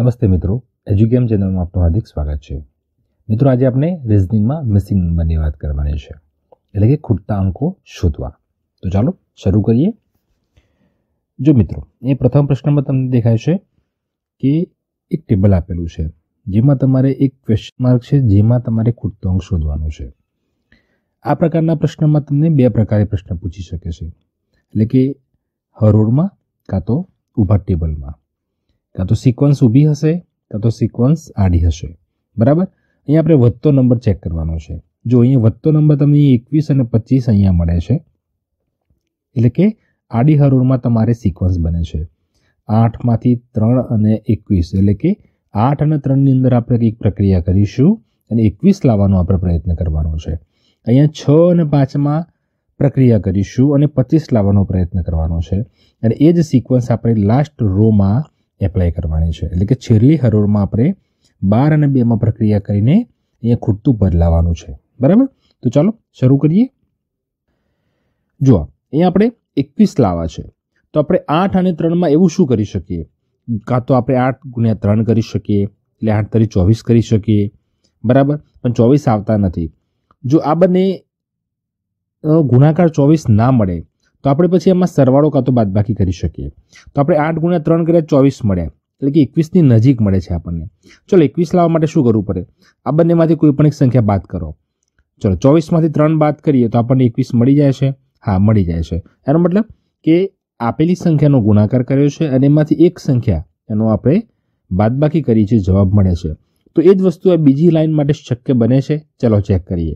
નમસ્તે મિત્રો એજ્યુકેમ ચેનલમાં આપનું હાર્દિક સ્વાગત છે મિત્રો આજે આપણે રિઝનિંગમાં મિસિંગ નંબરની વાત કરવાની છે એટલે કે ખૂટતા અંકો શોધવા તો ચાલો શરૂ કરીએ જો મિત્રો એ પ્રથમ પ્રશ્નમાં તમને દેખાય છે કે એક ટેબલ આપેલું છે જેમાં તમારે એક ક્વેશ્ચન માર્ક છે જેમાં તમારે ખૂટતો અંક શોધવાનો છે આ પ્રકારના પ્રશ્નમાં તમને બે પ્રકારે પ્રશ્ન પૂછી શકે છે એટલે કે હરોળમાં કાં તો ઊભા ટેબલમાં કાં તો સિક્વન્સ ઊભી હશે કાં તો સિક્વન્સ આડી હશે બરાબર અહીંયા આપણે વધતો નંબર ચેક કરવાનો છે જો અહીંયા વધતો નંબર તમને એકવીસ અને પચીસ અહીંયા મળે છે એટલે કે આડી હરોળમાં તમારે સિક્વન્સ બને છે આઠમાંથી ત્રણ અને એકવીસ એટલે કે આઠ અને ત્રણની અંદર આપણે એક પ્રક્રિયા કરીશું અને એકવીસ લાવવાનો આપણે પ્રયત્ન કરવાનો છે અહીંયા છ અને પાંચમાં પ્રક્રિયા કરીશું અને પચીસ લાવવાનો પ્રયત્ન કરવાનો છે અને એ જ સિક્વન્સ આપણે લાસ્ટ રોમાં એપ્લાય કરવાની છે એટલે કે છેલ્લી હરોળમાં આપણે બાર અને બેમાં પ્રક્રિયા કરીને અહીંયા ખૂટતું બદલાવાનું છે બરાબર તો ચાલો શરૂ કરીએ જુઓ અહીંયા આપણે એકવીસ લાવવા છે તો આપણે આઠ અને ત્રણમાં એવું શું કરી શકીએ કાં તો આપણે આઠ ગુણ્યા ત્રણ કરી શકીએ એટલે આઠ તરી ચોવીસ કરી શકીએ બરાબર પણ ચોવીસ આવતા નથી જો આ બંને ગુણાકાર ચોવીસ ના મળે તો આપણે પછી એમાં સરવાળો કાં તો બાદબાકી કરી શકીએ તો આપણે આઠ ગુણ્યા ત્રણ કર્યા ચોવીસ મળ્યા એટલે કે એકવીસની નજીક મળે છે આપણને ચલો એકવીસ લાવવા માટે શું કરવું પડે આ બંનેમાંથી કોઈ પણ એક સંખ્યા બાદ કરો ચલો ચોવીસમાંથી ત્રણ બાદ કરીએ તો આપણને એકવીસ મળી જાય છે હા મળી જાય છે એનો મતલબ કે આપેલી સંખ્યાનો ગુણાકાર કર્યો છે અને એમાંથી એક સંખ્યા એનો આપણે બાદબાકી કરી છે જવાબ મળે છે તો એ જ વસ્તુ આ બીજી લાઇન માટે શક્ય બને છે ચલો ચેક કરીએ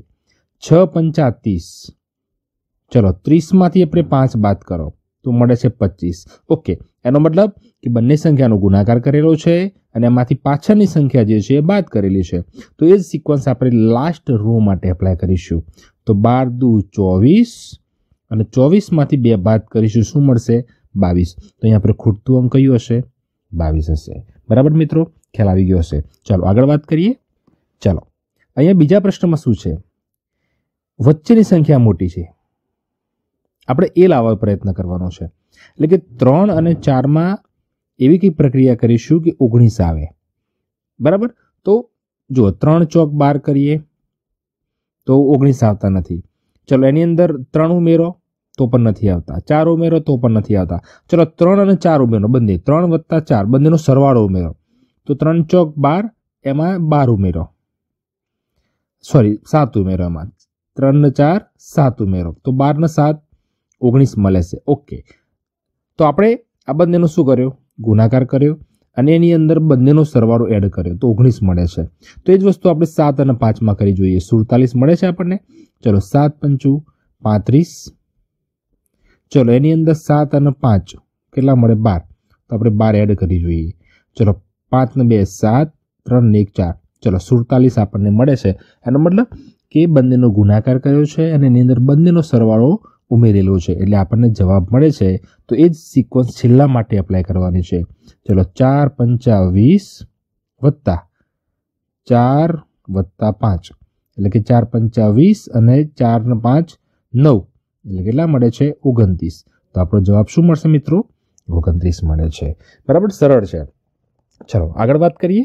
છ પંચા ત્રીસ ચલો ત્રીસમાંથી આપણે પાંચ બાદ કરો તો મળે છે પચીસ ઓકે એનો મતલબ કે બંને સંખ્યાનો ગુણાકાર કરેલો છે અને એમાંથી પાછળની સંખ્યા જે છે એ બાદ કરેલી છે તો એ જ સિક્વન્સ આપણે લાસ્ટ રો માટે એપ્લાય કરીશું તો બાર દૂ ચોવીસ અને ચોવીસમાંથી બે બાદ કરીશું શું મળશે બાવીસ તો અહીંયા આપણે ખૂટતું અંક કયું હશે બાવીસ હશે બરાબર મિત્રો ખ્યાલ આવી ગયો હશે ચાલો આગળ વાત કરીએ ચાલો અહીંયા બીજા પ્રશ્નમાં શું છે વચ્ચેની સંખ્યા મોટી છે આપણે એ લાવવા પ્રયત્ન કરવાનો છે એટલે કે ત્રણ અને ચારમાં એવી કંઈ પ્રક્રિયા કરીશું કે ઓગણીસ આવે બરાબર તો જો ત્રણ ચોક બાર કરીએ તો ઓગણીસ આવતા નથી ચલો એની અંદર ત્રણ ઉમેરો તો પણ નથી આવતા ચાર ઉમેરો તો પણ નથી આવતા ચલો ત્રણ અને ચાર ઉમેરો બંને ત્રણ વત્તા ચાર બંનેનો સરવાળો ઉમેરો તો ત્રણ ચોક બાર એમાં બાર ઉમેરો સોરી સાત ઉમેરો એમાં ત્રણ ને ચાર સાત ઉમેરો તો બારને સાત ઓગણીસ મળે છે ઓકે તો આપણે આ બંનેનો શું કર્યો ગુણાકાર કર્યો અને એની અંદર બંનેનો સરવાળો એડ કર્યો તો ઓગણીસ મળે છે તો એ જ વસ્તુ આપણે સાત અને પાંચમાં કરી જોઈએ સુડતાલીસ મળે છે આપણને ચલો સાત પંચું પાંત્રીસ ચલો એની અંદર સાત અને પાંચ કેટલા મળે બાર તો આપણે બાર એડ કરી જોઈએ ચલો પાંચ ને બે સાત ત્રણ ને એક ચાર ચલો સુડતાલીસ આપણને મળે છે એનો મતલબ કે બંનેનો ગુણાકાર કર્યો છે અને એની અંદર બંનેનો સરવાળો ઉમેરેલો છે એટલે આપણને જવાબ મળે છે તો એ જ સિક્વન્સ છેલ્લા માટે એપ્લાય કરવાની છે ચલો ચાર પંચા વીસ વત્તા ચાર વત્તા પાંચ એટલે કે ચાર પંચા વીસ અને ચાર ને પાંચ નવ એટલે કેટલા મળે છે ઓગણત્રીસ તો આપણો જવાબ શું મળશે મિત્રો ઓગણત્રીસ મળે છે બરાબર સરળ છે ચલો આગળ વાત કરીએ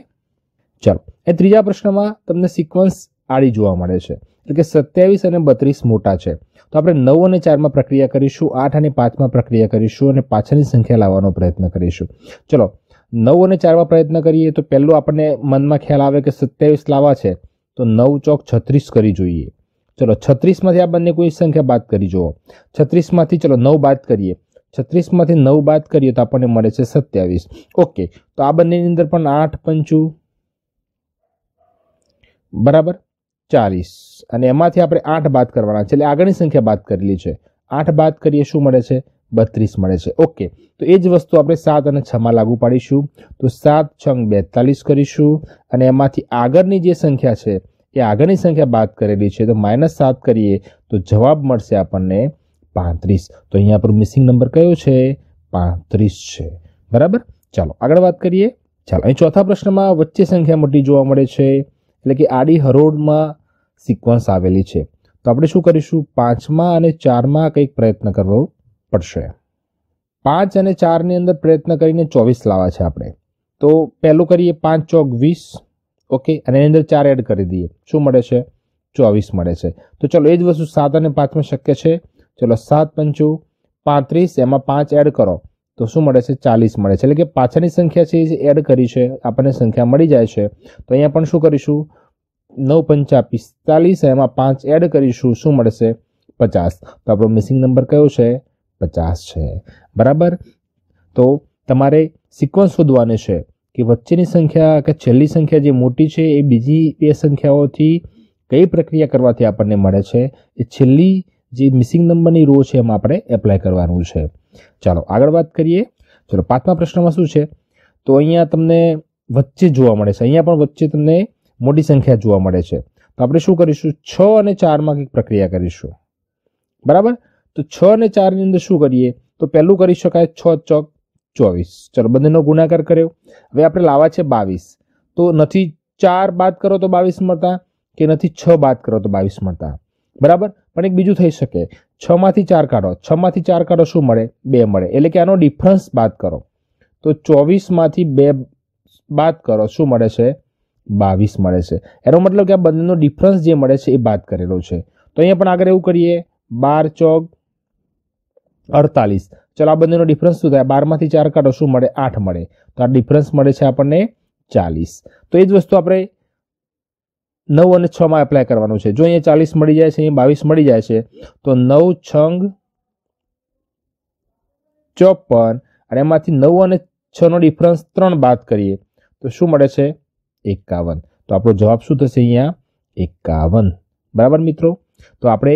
ચાલો એ ત્રીજા પ્રશ્નમાં તમને સિક્વન્સ આડી જોવા મળે છે એટલે કે સત્યાવીસ અને બત્રીસ મોટા છે તો આપણે નવ અને ચારમાં પ્રક્રિયા કરીશું આઠ અને પાંચમાં પ્રક્રિયા કરીશું અને પાછળની સંખ્યા લાવવાનો પ્રયત્ન કરીશું ચલો નવ અને ચારમાં પ્રયત્ન કરીએ તો પહેલું આપણને મનમાં ખ્યાલ આવે કે સત્યાવીસ લાવવા છે તો નવ ચોક છત્રીસ કરી જોઈએ ચલો છત્રીસમાંથી આ બંને કોઈ સંખ્યા બાદ કરી જુઓ છત્રીસમાંથી ચલો નવ બાદ કરીએ છત્રીસમાંથી નવ બાદ કરીએ તો આપણને મળે છે સત્યાવીસ ઓકે તો આ બંનેની અંદર પણ આઠ પંચું બરાબર ચાલીસ અને એમાંથી આપણે આઠ બાદ કરવાના છે એટલે આગળની સંખ્યા બાદ કરેલી છે આઠ બાદ કરીએ શું મળે છે બત્રીસ મળે છે ઓકે તો એ જ વસ્તુ આપણે સાત અને છમાં લાગુ પાડીશું તો સાત છંગ બેતાલીસ કરીશું અને એમાંથી આગળની જે સંખ્યા છે એ આગળની સંખ્યા બાદ કરેલી છે તો માઇનસ સાત કરીએ તો જવાબ મળશે આપણને પાંત્રીસ તો અહીંયા પર મિસિંગ નંબર કયો છે પાંત્રીસ છે બરાબર ચાલો આગળ વાત કરીએ ચાલો અહીં ચોથા પ્રશ્નમાં વચ્ચે સંખ્યા મોટી જોવા મળે છે એટલે કે આડી હરોળમાં સિક્વન્સ આવેલી છે તો આપણે શું કરીશું પાંચમા અને ચારમાં કંઈક પ્રયત્ન કરવો પડશે પાંચ અને ચારની અંદર પ્રયત્ન કરીને ચોવીસ લાવવા છે આપણે તો પહેલું કરીએ પાંચ ચોક વીસ ઓકે અને એની અંદર ચાર એડ કરી દઈએ શું મળે છે ચોવીસ મળે છે તો ચલો એ જ વસ્તુ સાત અને પાંચમાં શક્ય છે ચલો સાત પંચું પાંત્રીસ એમાં પાંચ એડ કરો તો શું મળે છે ચાલીસ મળે છે એટલે કે પાછળની સંખ્યા છે એ એડ કરી છે આપણને સંખ્યા મળી જાય છે તો અહીંયા પણ શું કરીશું નવ પંચા પિસ્તાલીસ એમાં પાંચ એડ કરીશું શું મળશે પચાસ તો આપણો મિસિંગ નંબર કયો છે પચાસ છે બરાબર તો તમારે સિક્વન્સ શોધવાની છે કે વચ્ચેની સંખ્યા કે છેલ્લી સંખ્યા જે મોટી છે એ બીજી બે સંખ્યાઓથી કઈ પ્રક્રિયા કરવાથી આપણને મળે છે એ છેલ્લી જે મિસિંગ નંબરની રો છે એમાં આપણે એપ્લાય કરવાનું છે ચાલો આગળ વાત કરીએ ચાલો પાંચમા પ્રશ્નમાં શું છે તો અહીંયા તમને વચ્ચે જોવા મળે છે અહીંયા પણ વચ્ચે તમને મોટી સંખ્યા જોવા મળે છે તો આપણે શું કરીશું છ અને ચારમાં કંઈક પ્રક્રિયા કરીશું બરાબર તો છ અને ચારની અંદર શું કરીએ તો પહેલું કરી શકાય છ ચોક ચોવીસ ચલો બંનેનો ગુણાકાર કર્યો હવે આપણે લાવા છે બાવીસ તો નથી ચાર બાદ કરો તો બાવીસ મળતા કે નથી છ બાદ કરો તો બાવીસ મળતા બરાબર પણ એક બીજું થઈ શકે છમાંથી ચાર કાઢો છમાંથી ચાર કાઢો શું મળે બે મળે એટલે કે આનો ડિફરન્સ બાદ કરો તો ચોવીસમાંથી બે બાદ કરો શું મળે છે બાવીસ મળે છે એનો મતલબ કે આ બંનેનો ડિફરન્સ જે મળે છે એ બાદ કરેલો છે તો અહીંયા પણ આગળ એવું કરીએ બાર ચોક અડતાલીસ ચલો આ બંનેનો ડિફરન્સ શું થાય બારમાંથી ચાર કાઢો શું મળે આઠ મળે તો આ ડિફરન્સ મળે છે આપણને ચાલીસ તો એ જ વસ્તુ આપણે નવ અને છમાં એપ્લાય કરવાનું છે જો અહીંયા ચાલીસ મળી જાય છે અહીંયા બાવીસ મળી જાય છે તો નવ છંગ ચોપન અને એમાંથી નવ અને છનો ડિફરન્સ ત્રણ બાદ કરીએ તો શું મળે છે એકાવન તો આપણો જવાબ શું થશે અહીંયા એકાવન બરાબર મિત્રો તો આપણે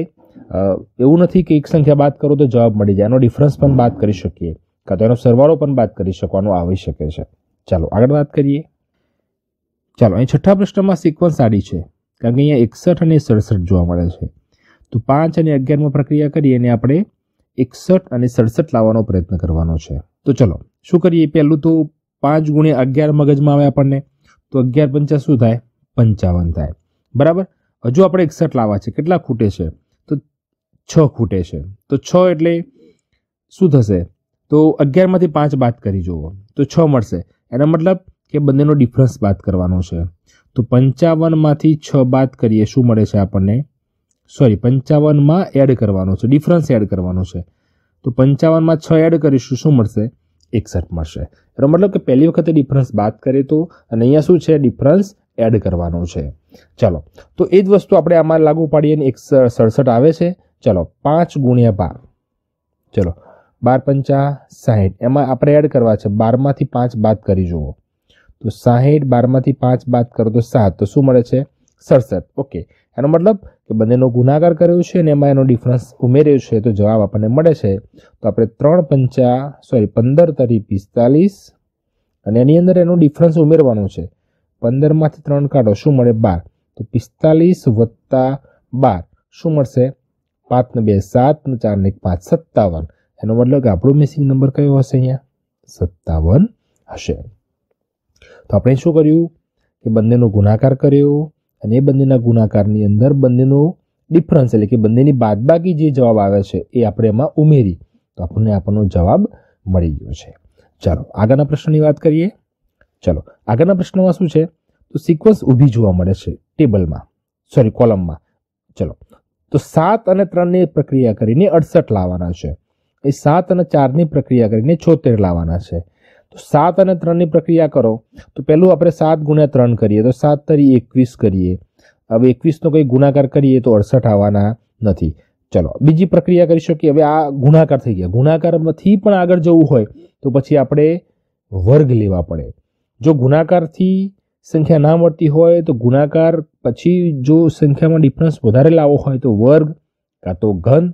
એવું નથી કે એક સંખ્યા બાદ કરો તો જવાબ મળી જાય એનો ડિફરન્સ પણ બાદ કરી શકીએ કાં તો એનો સરવાળો પણ બાદ કરી શકવાનો આવી શકે છે ચાલો આગળ વાત કરીએ ચાલો અહીં છઠ્ઠા પ્રશ્નમાં સિક્વન્સ સાડી છે કારણ કે અહીંયા એકસઠ અને સડસઠ જોવા મળે છે તો પાંચ અને અગિયારમાં પ્રક્રિયા કરીએ અને આપણે એકસઠ અને સડસઠ લાવવાનો પ્રયત્ન કરવાનો છે તો ચલો શું કરીએ પહેલું તો પાંચ ગુણ્યા અગિયાર મગજમાં આવે આપણને તો અગિયાર પંચા શું થાય પંચાવન થાય બરાબર હજુ આપણે એકસઠ લાવવા છે કેટલા ખૂટે છે તો છ ખૂટે છે તો છ એટલે શું થશે તો અગિયારમાંથી પાંચ બાદ કરી જુઓ તો છ મળશે એનો મતલબ કે બંનેનો ડિફરન્સ બાદ કરવાનો છે તો પંચાવનમાંથી છ બાદ કરીએ શું મળે છે આપણને સોરી પંચાવનમાં એડ કરવાનો છે ડિફરન્સ એડ કરવાનો છે તો પંચાવનમાં છ એડ કરીશું શું મળશે એકસઠ મળશે એનો મતલબ કે પહેલી વખતે ડિફરન્સ બાદ કરીએ તો અને અહીંયા શું છે ડિફરન્સ એડ કરવાનો છે ચલો તો એ જ વસ્તુ આપણે આમાં લાગુ પાડીએ એક સડસઠ આવે છે ચલો પાંચ ગુણ્યા બાર ચલો બાર પંચા સાહીઠ એમાં આપણે એડ કરવા છે બારમાંથી પાંચ બાદ કરી જુઓ તો સાહીઠ બારમાંથી પાંચ બાદ કરો તો સાત તો શું મળે છે સડસઠ ઓકે એનો મતલબ કે બંનેનો ગુણાકાર કર્યો છે અને એમાં એનો ડિફરન્સ ઉમેર્યો છે તો જવાબ આપણને મળે છે તો આપણે ત્રણ પંચા સોરી પંદર તરી પિસ્તાલીસ અને એની અંદર એનો ડિફરન્સ ઉમેરવાનો છે પંદરમાંથી ત્રણ કાઢો શું મળે બાર તો પિસ્તાલીસ વત્તા બાર શું મળશે પાંચને બે સાત ને ચાર ને પાંચ સત્તાવન એનો મતલબ કે આપણો મિસિંગ નંબર કયો હશે અહીંયા સત્તાવન હશે તો આપણે શું કર્યું કે બંનેનો ગુણાકાર કર્યો અને એ બંનેના ગુણાકારની અંદર બંનેનો ડિફરન્સ એટલે કે બંનેની બાદબાકી જે જવાબ આવે છે એ આપણે એમાં ઉમેરી તો આપણને આપણનો જવાબ મળી ગયો છે ચાલો આગળના પ્રશ્નની વાત કરીએ ચાલો આગળના પ્રશ્નમાં શું છે તો સિક્વન્સ ઊભી જોવા મળે છે ટેબલમાં સોરી કોલમમાં ચલો તો સાત અને ત્રણની પ્રક્રિયા કરીને અડસઠ લાવવાના છે એ સાત અને ચારની પ્રક્રિયા કરીને છોતેર લાવવાના છે તો સાત અને ત્રણની પ્રક્રિયા કરો તો પહેલું આપણે સાત ગુણ્યા ત્રણ કરીએ તો સાત તરી એકવીસ કરીએ હવે એકવીસનો કંઈ ગુણાકાર કરીએ તો અડસઠ આવવાના નથી ચલો બીજી પ્રક્રિયા કરી શકીએ હવે આ ગુણાકાર થઈ ગયા ગુણાકારમાંથી પણ આગળ જવું હોય તો પછી આપણે વર્ગ લેવા પડે જો ગુણાકારથી સંખ્યા ના મળતી હોય તો ગુણાકાર પછી જો સંખ્યામાં ડિફરન્સ વધારે લાવવો હોય તો વર્ગ કાં તો ઘન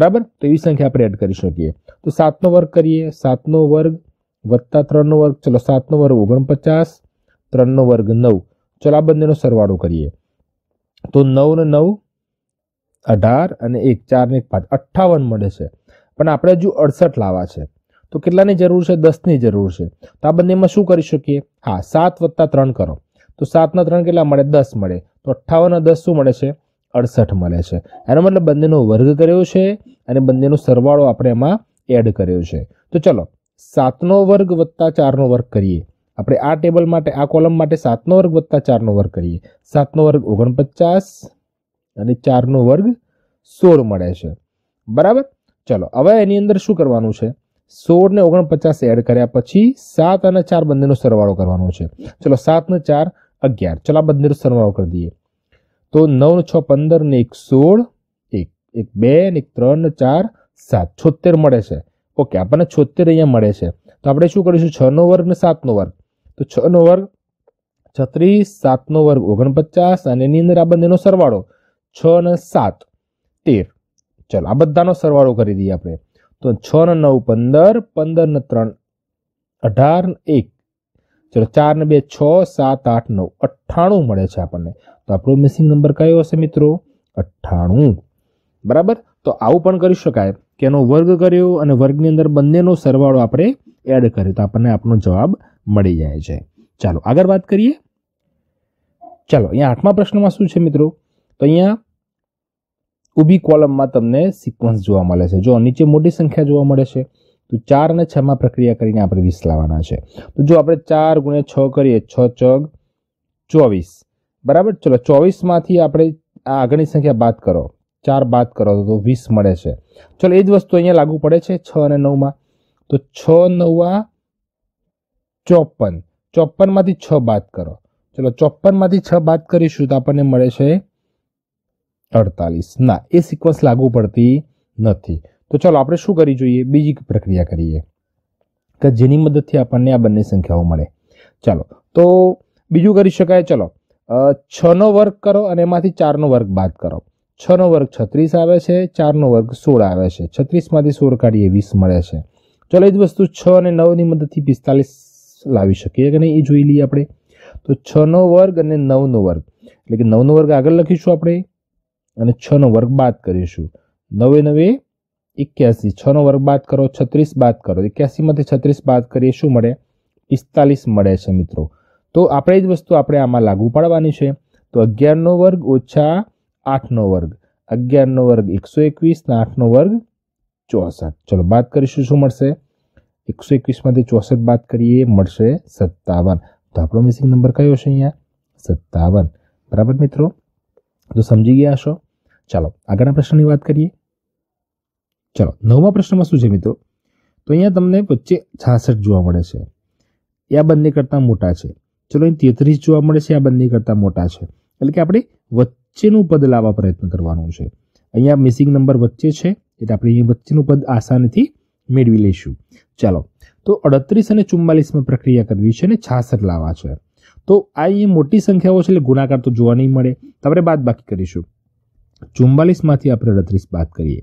બરાબર તો એવી સંખ્યા આપણે એડ કરી શકીએ તો સાતનો વર્ગ કરીએ સાતનો વર્ગ વત્તા ત્રણનો વર્ગ ચલો સાતનો વર્ગ ઓગણપચાસ ત્રણનો વર્ગ નવ ચલો આ બંનેનો સરવાળો કરીએ તો નવને નવ અઢાર અને એક ચારને એક પાંચ અઠ્ઠાવન મળે છે પણ આપણે હજુ અડસઠ લાવવા છે તો કેટલાની જરૂર છે દસની જરૂર છે તો આ બંનેમાં શું કરી શકીએ હા સાત વત્તા ત્રણ કરો તો સાતના ત્રણ કેટલા મળે દસ મળે તો અઠ્ઠાવન દસ શું મળે છે અડસઠ મળે છે એનો મતલબ બંનેનો વર્ગ કર્યો છે અને બંનેનો સરવાળો આપણે એમાં એડ કર્યો છે તો ચલો સાતનો વર્ગ વત્તા ચારનો વર્ગ કરીએ આપણે આ ટેબલ માટે આ કોલમ માટે સાતનો વર્ગ વત્તા ચારનો વર્ગ કરીએ સાતનો વર્ગ ઓગણપચાસ અને ચારનો વર્ગ સોળ મળે છે બરાબર ચલો હવે એની અંદર શું કરવાનું છે સોળ ને ઓગણપચાસ એડ કર્યા પછી સાત અને ચાર બંનેનો સરવાળો કરવાનો છે ચલો સાત ને ચાર અગિયાર ચલો આ બંનેનો સરવાળો કરી દઈએ તો નવ ને છ પંદર ને એક સોળ એક એક બે ને એક ત્રણ ને ચાર સાત છોતેર મળે છે ઓકે આપણને છોતેર અહીંયા મળે છે તો આપણે શું કરીશું છનો વર્ગ ને સાતનો વર્ગ તો છનો વર્ગ છત્રીસ સાતનો વર્ગ ઓગણપચાસ અને એની અંદર આ બંનેનો સરવાળો છ અને સાત તેર ચલો આ બધાનો સરવાળો કરી દઈએ આપણે તો છ ને નવ પંદર પંદર ને ત્રણ અઢાર એક ચલો ચાર ને બે છ સાત આઠ નવ અઠ્ઠાણું મળે છે આપણને તો આપણો મિસિંગ નંબર કયો હશે મિત્રો અઠ્ઠાણું બરાબર તો આવું પણ કરી શકાય કે એનો વર્ગ કર્યો અને વર્ગની અંદર બંનેનો સરવાળો આપણે એડ કર્યો તો આપણને આપણો જવાબ મળી જાય છે ચાલો આગળ વાત કરીએ ચાલો અહીંયા આઠમા પ્રશ્નમાં શું છે મિત્રો તો અહીંયા ઊભી કોલમમાં તમને સિક્વન્સ જોવા મળે છે જો નીચે મોટી સંખ્યા જોવા મળે છે તો ચાર અને છમાં પ્રક્રિયા કરીને આપણે વીસ લાવવાના છે તો જો આપણે ચાર ગુણ્યા છ કરીએ છ ચગ ચોવીસ બરાબર ચલો ચોવીસમાંથી આપણે આ આગળની સંખ્યા બાદ કરો ચાર બાદ કરો તો વીસ મળે છે ચલો એ જ વસ્તુ અહીંયા લાગુ પડે છે છ અને નવમાં તો છ નવા ચોપન ચોપનમાંથી છ બાદ કરો ચલો ચોપનમાંથી છ બાદ કરીશું તો આપણને મળે છે અડતાલીસ ના એ સિક્વન્સ લાગુ પડતી નથી તો ચાલો આપણે શું કરી જોઈએ બીજી પ્રક્રિયા કરીએ કે જેની મદદથી આપણને આ બંને સંખ્યાઓ મળે ચાલો તો બીજું કરી શકાય ચલો છનો વર્ગ કરો અને એમાંથી ચારનો વર્ગ બાદ કરો છનો વર્ગ છત્રીસ આવે છે ચારનો વર્ગ સોળ આવે છે છત્રીસમાંથી સોળ કાઢીએ વીસ મળે છે ચલો એ જ વસ્તુ છ અને નવની મદદથી પિસ્તાલીસ લાવી શકીએ કે નહીં એ જોઈ લઈએ આપણે તો છનો વર્ગ અને નવનો વર્ગ એટલે કે નવનો વર્ગ આગળ લખીશું આપણે અને છનો વર્ગ બાદ કરીશું નવે નવે એક્યાસી છનો વર્ગ બાદ કરો છત્રીસ બાદ કરો એક્યાસીમાંથી છત્રીસ બાદ કરીએ શું મળે પિસ્તાલીસ મળે છે મિત્રો તો આપણે જ વસ્તુ આપણે આમાં લાગુ પાડવાની છે તો અગિયારનો વર્ગ ઓછા આઠનો વર્ગ અગિયારનો વર્ગ એકસો એકવીસ ને આઠનો વર્ગ ચોસઠ ચલો બાદ કરીશું શું મળશે એકસો એકવીસમાંથી ચોસઠ બાદ કરીએ મળશે સત્તાવન તો આપણો મિસિંગ નંબર કયો છે અહીંયા સત્તાવન બરાબર મિત્રો તો સમજી ગયા હશો ચાલો આગળના પ્રશ્નની વાત કરીએ ચાલો નવમા પ્રશ્નમાં શું છે મિત્રો તો અહીંયા તમને વચ્ચે છાસઠ જોવા મળે છે એ આ બંને કરતાં મોટા છે ચલો અહીં તેત્રીસ જોવા મળે છે આ બંને કરતાં મોટા છે એટલે કે આપણે વચ્ચેનું પદ લાવવા પ્રયત્ન કરવાનો છે અહીંયા મિસિંગ નંબર વચ્ચે છે એટલે આપણે અહીંયા વચ્ચેનું પદ આસાનીથી મેળવી લઈશું ચાલો તો અડત્રીસ અને ચુમ્માલીસમાં પ્રક્રિયા કરવી છે અને છાસઠ લાવવા છે તો આ અહીંયા મોટી સંખ્યાઓ છે એટલે ગુણાકાર તો જોવા નહીં મળે તો આપણે બાદ બાકી કરીશું ચુમ્માલીસમાંથી આપણે અડત્રીસ બાદ કરીએ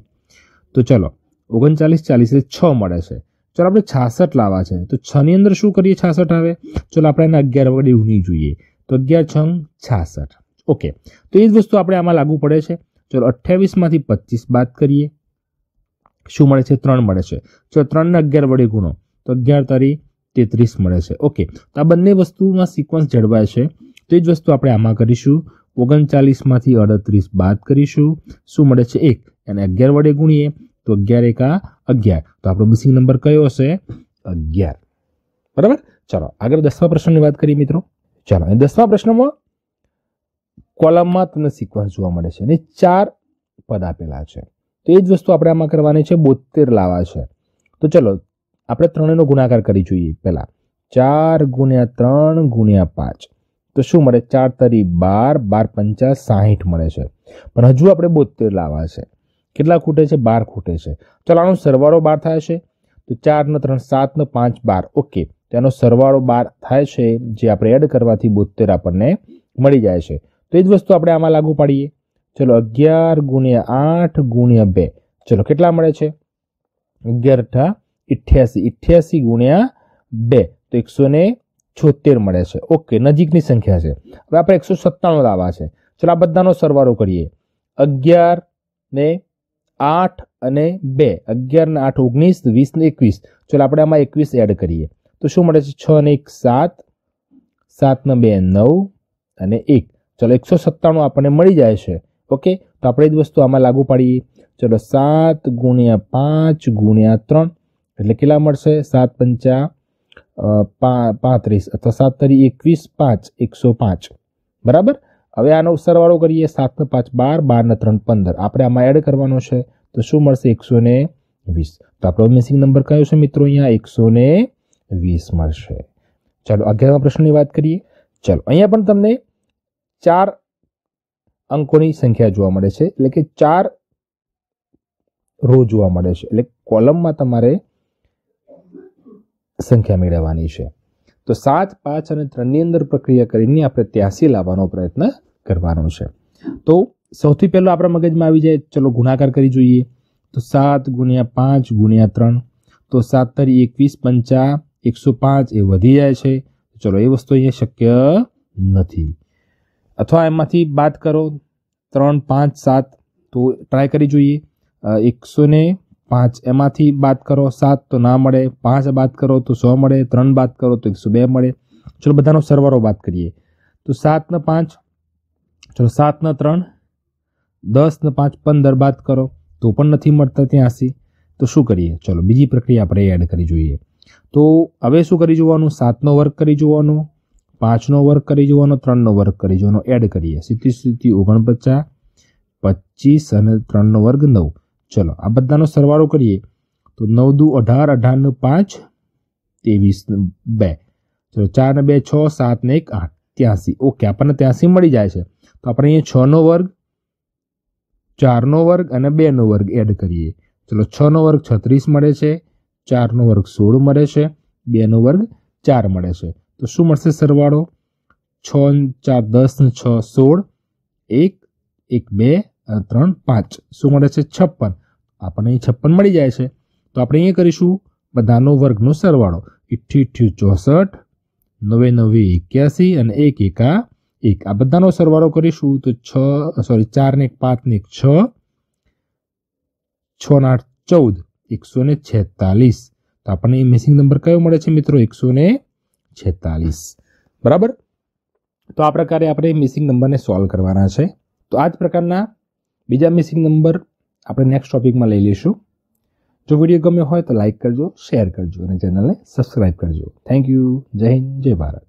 તો ચાલો ઓગણચાલીસ ચાલીસ છ મળે છે ચાલો આપણે છાસઠ લાવવા છે તો છની અંદર શું કરીએ છાસઠ આવે ચલો આપણે એને અગિયાર વડે ઊની જોઈએ તો અગિયાર છ છાસઠ ઓકે તો એ જ વસ્તુ આપણે આમાં લાગુ પડે છે ચલો અઠ્યાવીસમાંથી પચીસ બાદ કરીએ શું મળે છે ત્રણ મળે છે ચલો ત્રણને અગિયાર વડે ગુણો તો અગિયાર તારી તેત્રીસ મળે છે ઓકે તો આ બંને વસ્તુમાં સિક્વન્સ જળવાય છે તો એ જ વસ્તુ આપણે આમાં કરીશું ઓગણચાલીસમાંથી અડત્રીસ બાદ કરીશું શું મળે છે એક અને અગિયાર વડે ગુણીએ તો અગિયાર એકા અગિયાર તો આપણો મિસિંગ નંબર કયો હશે અગિયાર બરાબર ચાલો આગળ દસમા પ્રશ્નની વાત કરીએ મિત્રો ચાલો દસમા પ્રશ્નમાં કોલમમાં તમને સિક્વન્સ જોવા મળે છે અને ચાર પદ આપેલા છે તો એ જ વસ્તુ આપણે આમાં કરવાની છે બોતેર લાવા છે તો ચલો આપણે ત્રણેયનો ગુણાકાર કરી જોઈએ પહેલાં ચાર ગુણ્યા ત્રણ ગુણ્યા પાંચ તો શું મળે ચાર તરી બાર બાર પંચાસ સાહીઠ મળે છે પણ હજુ આપણે બોતેર લાવા છે કેટલા ખૂટે છે બાર ખૂટે છે ચલો આનો સરવાળો બાર થાય છે તો ચારનો ત્રણ સાતનો પાંચ બાર ઓકે તેનો સરવાળો બાર થાય છે જે આપણે એડ કરવાથી બોતેર આપણને મળી જાય છે તો એ જ વસ્તુ આપણે આમાં લાગુ પાડીએ ચલો અગિયાર ગુણ્યા આઠ ગુણ્યા બે ચલો કેટલા મળે છે અગિયાર અઠા ઇઠ્યાસી ઇઠ્યાસી ગુણ્યા બે તો એકસો ને છોતેર મળે છે ઓકે નજીકની સંખ્યા છે હવે આપણે એકસો સત્તાણું લાવવા છે ચલો આ બધાનો સરવાળો કરીએ અગિયાર ને આઠ અને બે અગિયાર ને આઠ ઓગણીસ વીસ ને એકવીસ ચલો આપણે આમાં એકવીસ એડ કરીએ તો શું મળે છે છ ને એક સાત સાત ને બે નવ અને એક ચલો એકસો સત્તાણું આપણને મળી જાય છે ઓકે તો આપણે જ વસ્તુ આમાં લાગુ પાડીએ ચલો સાત ગુણ્યા પાંચ ગુણ્યા ત્રણ એટલે કેટલા મળશે સાત પંચા પાંત્રીસ અથવા સાત તરી એકવીસ પાંચ એકસો પાંચ બરાબર હવે આનો સરવાળો કરીએ સાતને પાંચ બાર બારને ત્રણ પંદર આપણે આમાં એડ કરવાનો છે તો શું મળશે એકસો ને વીસ તો આપણો મિસિંગ નંબર કયો છે મિત્રો અહીંયા એકસો ને વીસ મળશે ચાલો અગિયારમા પ્રશ્નની વાત કરીએ ચાલો અહીંયા પણ તમને ચાર અંકોની સંખ્યા જોવા મળે છે એટલે કે ચાર રો જોવા મળે છે એટલે કોલમમાં તમારે સંખ્યા મેળવવાની છે તો સાત પાંચ અને ત્રણની અંદર પ્રક્રિયા કરીને આપણે ત્યાંસી લાવવાનો પ્રયત્ન કરવાનો છે તો સૌથી પહેલો આપણા મગજમાં આવી જાય ચલો ગુણાકાર કરી જોઈએ તો સાત ગુણ્યા પાંચ ગુણ્યા ત્રણ તો સાત તરી એકવીસ પંચા એકસો પાંચ એ વધી જાય છે ચલો એ વસ્તુ અહીંયા શક્ય નથી અથવા એમાંથી બાદ કરો ત્રણ પાંચ સાત તો ટ્રાય કરી જોઈએ એકસો ને પાંચ એમાંથી બાદ કરો સાત તો ના મળે પાંચ બાદ કરો તો સો મળે ત્રણ બાદ કરો તો એકસો બે મળે ચલો બધાનો સરવારો વાત કરીએ તો સાતને પાંચ ચલો સાતને ત્રણ દસને પાંચ પંદર બાદ કરો તો પણ નથી મળતા ત્યાંસી તો શું કરીએ ચલો બીજી પ્રક્રિયા આપણે એડ કરી જોઈએ તો હવે શું કરી જોવાનું સાતનો વર્ગ કરી જોવાનો પાંચનો વર્ગ કરી જોવાનો ત્રણનો વર્ગ કરી જોવાનો એડ કરીએ સિત્તી સિત્તી ઓગણપચાસ પચીસ અને ત્રણનો વર્ગ નવ ચલો આ બધાનો સરવાળો કરીએ તો નવ દુ અઢાર અઢારને પાંચ ત્રેવીસ બે ચલો ચાર ને બે છ સાત ને એક આઠ ત્યાંસી ઓકે આપણને ત્યાંસી મળી જાય છે તો આપણે અહીંયા છનો વર્ગ ચારનો વર્ગ અને બેનો વર્ગ એડ કરીએ ચલો છનો વર્ગ છત્રીસ મળે છે ચારનો વર્ગ સોળ મળે છે બેનો વર્ગ ચાર મળે છે તો શું મળશે સરવાળો છ ચાર દસ ને છ સોળ એક એક બે અને ત્રણ પાંચ શું મળે છે છપ્પન આપણને અહીં છપ્પન મળી જાય છે તો આપણે અહીંયા કરીશું બધાનો વર્ગનો સરવાળો ઇઠ્યું ઇઠ્યું ચોસઠ નવે નવે એક્યાસી અને એક એકા એક આ બધાનો સરવાળો કરીશું તો છ સોરી ચાર ને એક પાંચ ને એક છ છ ને આઠ ચૌદ એકસો ને છેતાલીસ તો આપણને એ મિસિંગ નંબર કયો મળે છે મિત્રો એકસો ને છેતાલીસ બરાબર તો આ પ્રકારે આપણે મિસિંગ નંબરને સોલ્વ કરવાના છે તો આ જ પ્રકારના બીજા મિસિંગ નંબર આપણે નેક્સ્ટ ટોપિકમાં લઈ લઈશું જો વિડીયો ગમ્યો હોય તો લાઇક કરજો શેર કરજો અને ચેનલને સબસ્ક્રાઈબ કરજો થેન્ક યુ જય હિન્દ જય ભારત